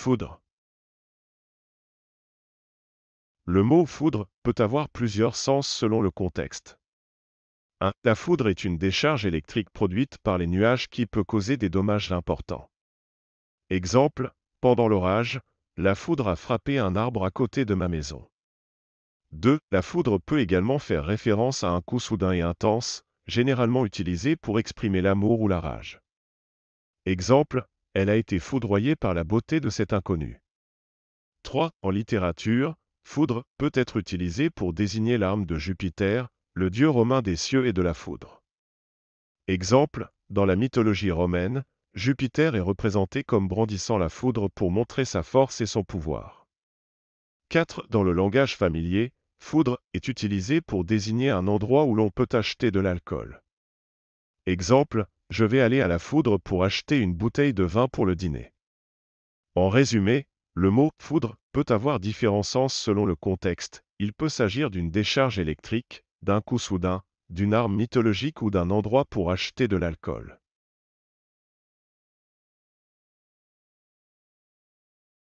Foudre Le mot foudre peut avoir plusieurs sens selon le contexte. 1. La foudre est une décharge électrique produite par les nuages qui peut causer des dommages importants. Exemple, pendant l'orage, la foudre a frappé un arbre à côté de ma maison. 2. La foudre peut également faire référence à un coup soudain et intense, généralement utilisé pour exprimer l'amour ou la rage. Exemple, elle a été foudroyée par la beauté de cet inconnu. 3. En littérature, foudre peut être utilisé pour désigner l'arme de Jupiter, le dieu romain des cieux et de la foudre. Exemple, dans la mythologie romaine, Jupiter est représenté comme brandissant la foudre pour montrer sa force et son pouvoir. 4. Dans le langage familier, foudre est utilisé pour désigner un endroit où l'on peut acheter de l'alcool. Exemple, je vais aller à la foudre pour acheter une bouteille de vin pour le dîner. En résumé, le mot foudre peut avoir différents sens selon le contexte. Il peut s'agir d'une décharge électrique, d'un coup soudain, d'une arme mythologique ou d'un endroit pour acheter de l'alcool.